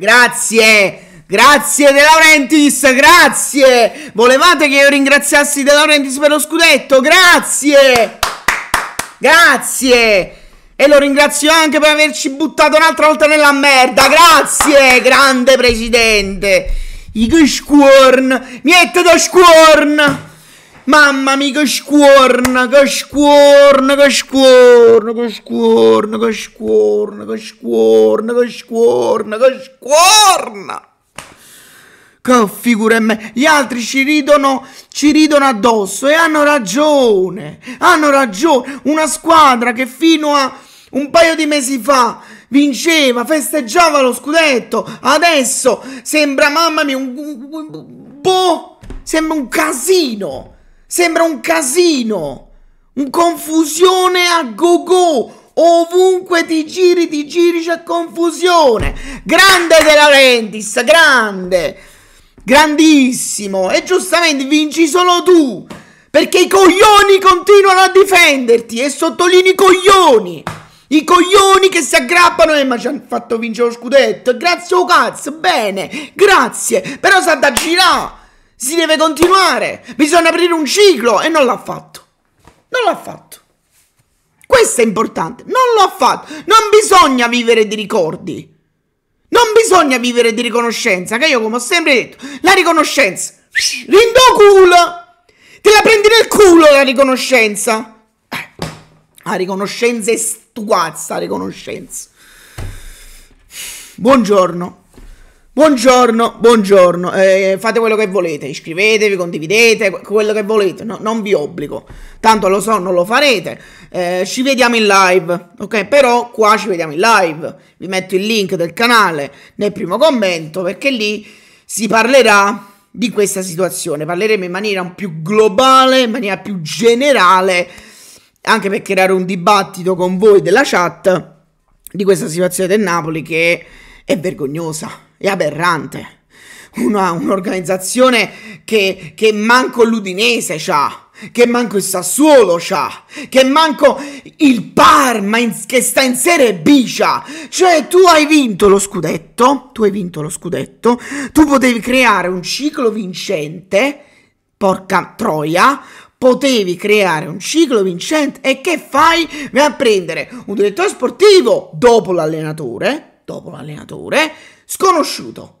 Grazie! Grazie De Laurentiis, grazie! Volevate che io ringraziassi De Laurentiis per lo scudetto? Grazie! Grazie! E lo ringrazio anche per averci buttato un'altra volta nella merda. Grazie, grande presidente. I squorn. Niente da squorn. Mamma mia, che scuorna, che scuorna, che scuorna, che scuorna, che scuorna, che scuorna, che scuorna, che scuorna. Che figura è me. Gli altri ci ridono, ci ridono addosso e hanno ragione. Hanno ragione. Una squadra che fino a un paio di mesi fa vinceva, festeggiava lo scudetto. Adesso sembra, mamma mia, un... Boh! Sembra un casino! Sembra un casino, un confusione a go go. Ovunque ti giri, ti giri, c'è confusione. Grande De Laurentiis, grande, grandissimo. E giustamente vinci solo tu. Perché i coglioni continuano a difenderti. E sottolineo i coglioni. I coglioni che si aggrappano e ma ci hanno fatto vincere lo scudetto. Grazie oh cazzo, bene, grazie. Però sa da girare. Si deve continuare. Bisogna aprire un ciclo e non l'ha fatto. Non l'ha fatto. Questo è importante. Non l'ha fatto. Non bisogna vivere di ricordi. Non bisogna vivere di riconoscenza. Che io, come ho sempre detto, la riconoscenza. Rindo culo. Te la prendi nel culo la riconoscenza. Eh, la riconoscenza è stuazza, la riconoscenza. Buongiorno. Buongiorno, buongiorno, eh, fate quello che volete, iscrivetevi, condividete, quello che volete, no, non vi obbligo, tanto lo so, non lo farete, eh, ci vediamo in live, ok? Però qua ci vediamo in live, vi metto il link del canale nel primo commento perché lì si parlerà di questa situazione, parleremo in maniera più globale, in maniera più generale, anche per creare un dibattito con voi della chat di questa situazione del Napoli che è vergognosa è aberrante. Una, un'organizzazione che, che manco l'Udinese c'ha che manco il Sassuolo c'ha, che manco il Parma in, che sta in Serie B c'ha. Cioè tu hai vinto lo scudetto, tu hai vinto lo scudetto, tu potevi creare un ciclo vincente, porca troia, potevi creare un ciclo vincente e che fai? Vai a prendere un direttore sportivo dopo l'allenatore, dopo l'allenatore, sconosciuto.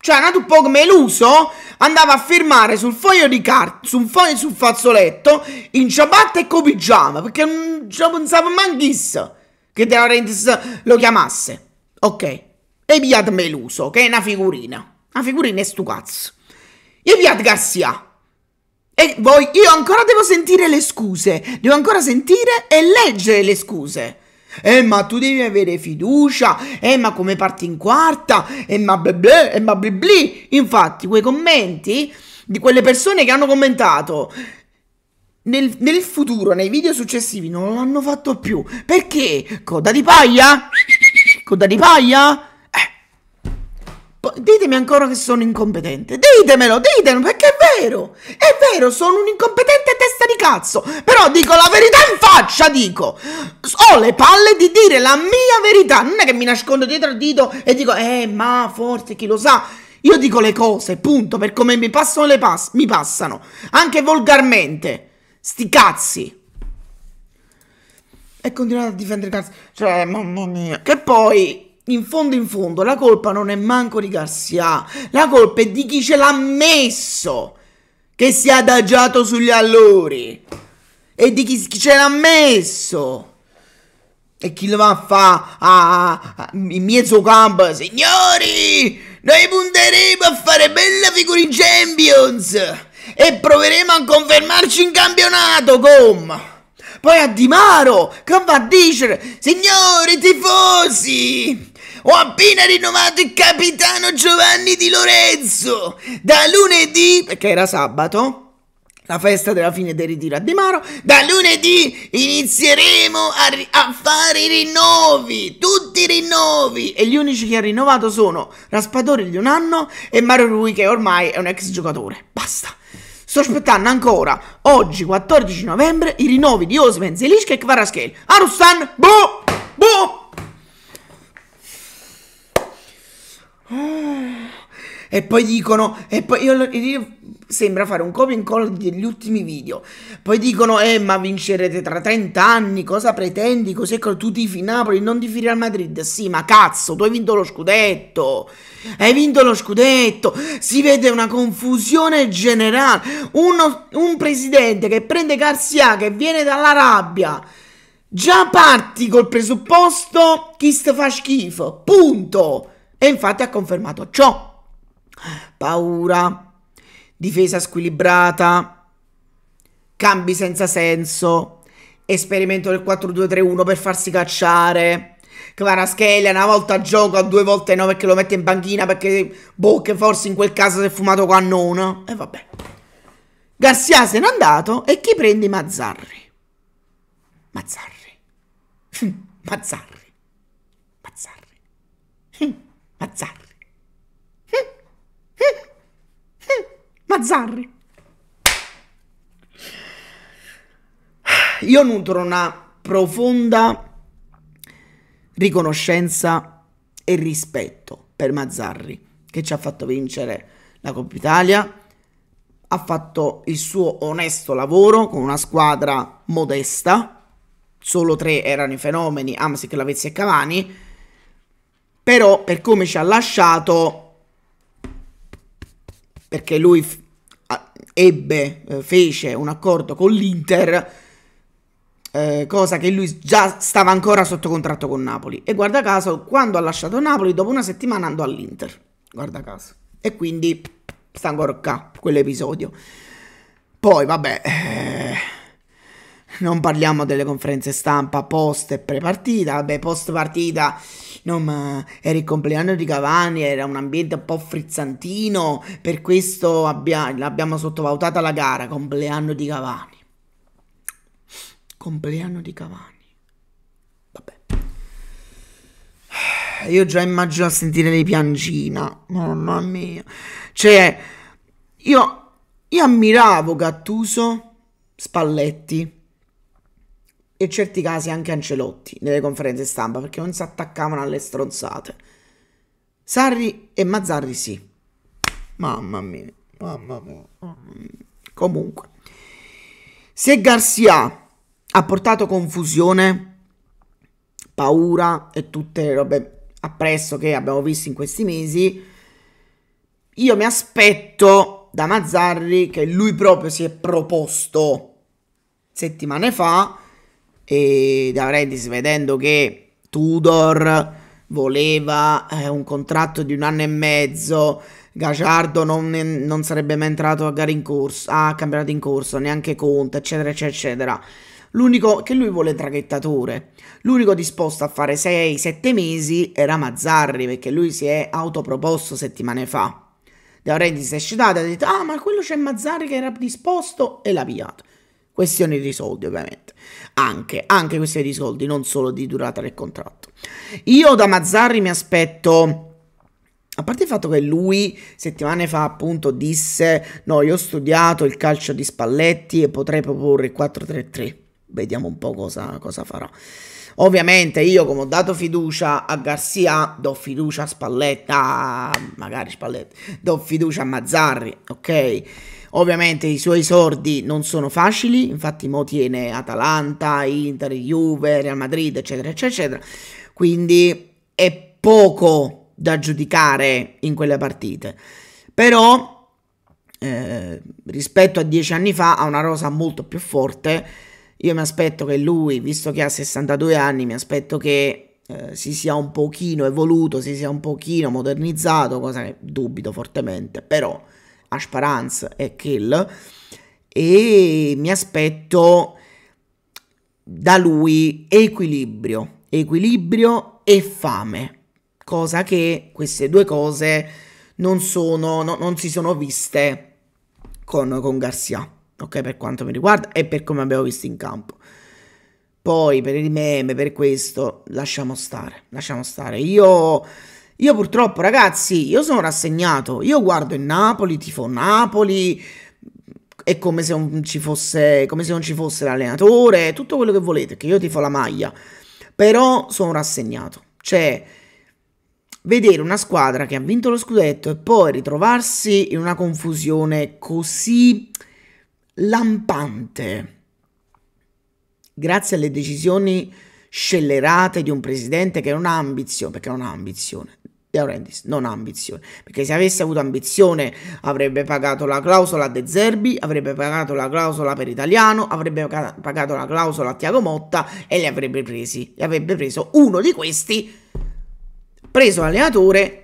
Cioè, andato un po' come l'uso, andava a firmare sul foglio di carta, sul foglio sul fazzoletto, in ciabatta e con perché non ci cioè, pensava manchis che De Laurentiis lo chiamasse. Ok, e pigliate Meluso, che è una figurina. Una figurina è stu cazzo. E pigliate Garcia. E voi, io ancora devo sentire le scuse, devo ancora sentire e leggere le scuse eh ma tu devi avere fiducia, eh ma come parti in quarta, eh ma blè, eh ma blè, Infatti quei commenti di quelle persone che hanno commentato nel, nel futuro, nei video successivi, non l'hanno fatto più. Perché? Coda di paglia? Coda di paglia? Ditemi ancora che sono incompetente. Ditemelo, ditemelo, perché è vero. È vero, sono un incompetente testa di cazzo. Però dico la verità in faccia, dico. Ho le palle di dire la mia verità. Non è che mi nascondo dietro il dito e dico, eh, ma forse chi lo sa. Io dico le cose, punto, per come mi passano le pass- mi passano. Anche volgarmente. Sti cazzi e continuate a difendere cazzo. Cioè, mamma mia. Che poi in fondo in fondo la colpa non è manco di Garcia, la colpa è di chi ce l'ha messo, che si è adagiato sugli allori, e di chi, chi ce l'ha messo. E chi lo va a fare a, a, in mezzo campo, signori, noi punteremo a fare bella figura in Champions e proveremo a confermarci in campionato, com. Poi a Di Maro che va a dire, signori tifosi, ho appena rinnovato il capitano Giovanni Di Lorenzo. Da lunedì, perché era sabato, la festa della fine del ritiro a De Maro. Da lunedì inizieremo a, a, fare i rinnovi, tutti i rinnovi. E gli unici che ha rinnovato sono Raspatore di un anno e Mario Rui che ormai è un ex giocatore. Basta. Sto aspettando ancora, oggi 14 novembre, i rinnovi di Osman, Zelisca e Kvaraskel. Arustan, boh, boh. Ah. E poi dicono, e poi io, io sembra fare un copia e incolla degli ultimi video. Poi dicono, eh, ma vincerete tra 30 anni, cosa pretendi? Così che tu tifi Napoli, non tifi Real Madrid. Sì, ma cazzo, tu hai vinto lo scudetto. Hai vinto lo scudetto. Si vede una confusione generale. Uno, un presidente che prende Garcia, che viene dall'Arabia. Già parti col presupposto che sta fa schifo. Punto. E infatti ha confermato ciò. Paura, difesa squilibrata, cambi senza senso, esperimento del 4-2-3-1 per farsi cacciare. Kvaratskhelia una volta gioca, due volte no perché lo mette in banchina perché boh che forse in quel caso si è fumato qua non. e vabbè. Garcia se n'è andato e chi prende Mazzarri? Mazzarri. Mazzarri. Mazzarri. Mazzarri. Eh, eh, eh, Mazzarri. Io nutro una profonda riconoscenza e rispetto per Mazzarri che ci ha fatto vincere la Coppa Italia, ha fatto il suo onesto lavoro con una squadra modesta, solo tre erano i fenomeni, Amsic, Lavezzi e Cavani, però per come ci ha lasciato, perché lui ebbe, eh, fece un accordo con l'Inter, eh, cosa che lui già stava ancora sotto contratto con Napoli. E guarda caso, quando ha lasciato Napoli, dopo una settimana andò all'Inter. Guarda caso. E quindi sta ancora qua, quell'episodio. Poi, vabbè... Eh non parliamo delle conferenze stampa post e pre-partita, vabbè post partita no, eh, era il compleanno di Cavani, era un ambiente un po' frizzantino, per questo abbia, abbiamo sottovalutata la gara, compleanno di Cavani. Compleanno di Cavani. Vabbè. Io già immagino a sentire le piangina, mamma mia. Cioè, io, io ammiravo Gattuso, Spalletti e in certi casi anche Ancelotti nelle conferenze stampa perché non si attaccavano alle stronzate. Sarri e Mazzarri sì. Mamma mia, mamma mia. Comunque, se Garcia ha portato confusione, paura e tutte le robe appresso che abbiamo visto in questi mesi, io mi aspetto da Mazzarri che lui proprio si è proposto settimane fa e da Redis vedendo che Tudor voleva eh, un contratto di un anno e mezzo Gaciardo non, non, sarebbe mai entrato a gara in corso a campionato in corso neanche Conte eccetera eccetera eccetera l'unico che lui vuole traghettatore l'unico disposto a fare 6-7 mesi era Mazzarri perché lui si è autoproposto settimane fa De Laurentiis è citato e ha detto ah ma quello c'è Mazzarri che era disposto e l'ha pigliato Questione di soldi, ovviamente. Anche, anche questione di soldi, non solo di durata del contratto. Io da Mazzarri mi aspetto... A parte il fatto che lui settimane fa appunto disse no, io ho studiato il calcio di Spalletti e potrei proporre il 4-3-3. Vediamo un po' cosa, cosa farà. Ovviamente io come ho dato fiducia a Garcia, do fiducia a Spalletta, magari Spalletti, do fiducia a Mazzarri, ok? Ovviamente i suoi sordi non sono facili, infatti Mo tiene Atalanta, Inter, Juve, Real Madrid, eccetera, eccetera, eccetera. Quindi è poco da giudicare in quelle partite. Però eh, rispetto a dieci anni fa ha una rosa molto più forte. Io mi aspetto che lui, visto che ha 62 anni, mi aspetto che eh, si sia un pochino evoluto, si sia un pochino modernizzato, cosa che dubito fortemente, però Asparance e Kill e mi aspetto da lui equilibrio, equilibrio e fame, cosa che queste due cose non, sono, no, non si sono viste con, con Garcia, ok, per quanto mi riguarda e per come abbiamo visto in campo. Poi per il meme, per questo, lasciamo stare, lasciamo stare. Io io purtroppo, ragazzi, io sono rassegnato. Io guardo il Napoli, tifo Napoli. È come se non ci fosse, come se non ci fosse l'allenatore, tutto quello che volete, che io tifo la maglia. Però sono rassegnato. Cioè, vedere una squadra che ha vinto lo scudetto e poi ritrovarsi in una confusione così lampante. Grazie alle decisioni scellerate di un presidente che non ha ambizione, perché non ha ambizione, Laurentiis non ha ambizione, perché se avesse avuto ambizione avrebbe pagato la clausola a De Zerbi, avrebbe pagato la clausola per Italiano, avrebbe pagato la clausola a Tiago Motta e li avrebbe presi, li avrebbe preso uno di questi, preso l'allenatore,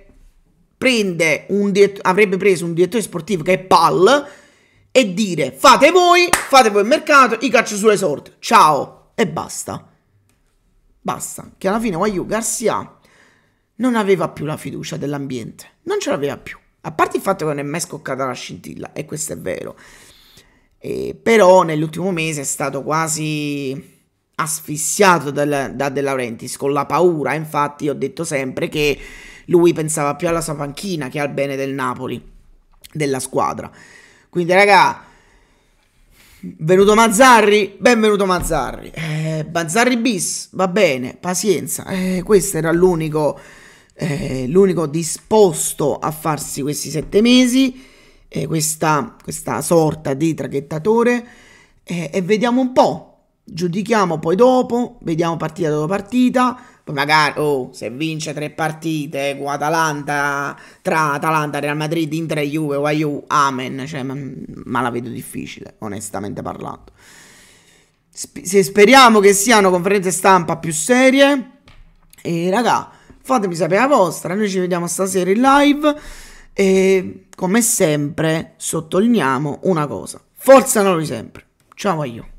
avrebbe preso un direttore sportivo che è Pal e dire fate voi, fate voi il mercato, i caccio sulle sorte, ciao e basta. Basta, che alla fine Waiu Garcia non aveva più la fiducia dell'ambiente, non ce l'aveva più. A parte il fatto che non è mai scoccata la scintilla, e questo è vero, eh, però nell'ultimo mese è stato quasi asfissiato dal, da De Laurentiis con la paura. Infatti, ho detto sempre che lui pensava più alla sua panchina che al bene del Napoli, della squadra. Quindi, raga, venuto Mazzarri, benvenuto Mazzarri. Eh, Mazzarri bis, va bene, pazienza. Eh, questo era l'unico eh, l'unico disposto a farsi questi sette mesi, eh, questa, questa, sorta di traghettatore, eh, e vediamo un po'. Giudichiamo poi dopo, vediamo partita dopo partita. Poi magari, oh, se vince tre partite con Atalanta, tra Atalanta, Real Madrid, in tre Juve o Aiu, amen. Cioè, ma, ma la vedo difficile, onestamente parlando. speriamo che siano conferenze stampa più serie, e eh, raga, Fatemi sapere la vostra. Noi ci vediamo stasera in live. E come sempre, sottolineiamo una cosa: forza noi sempre. Ciao a io.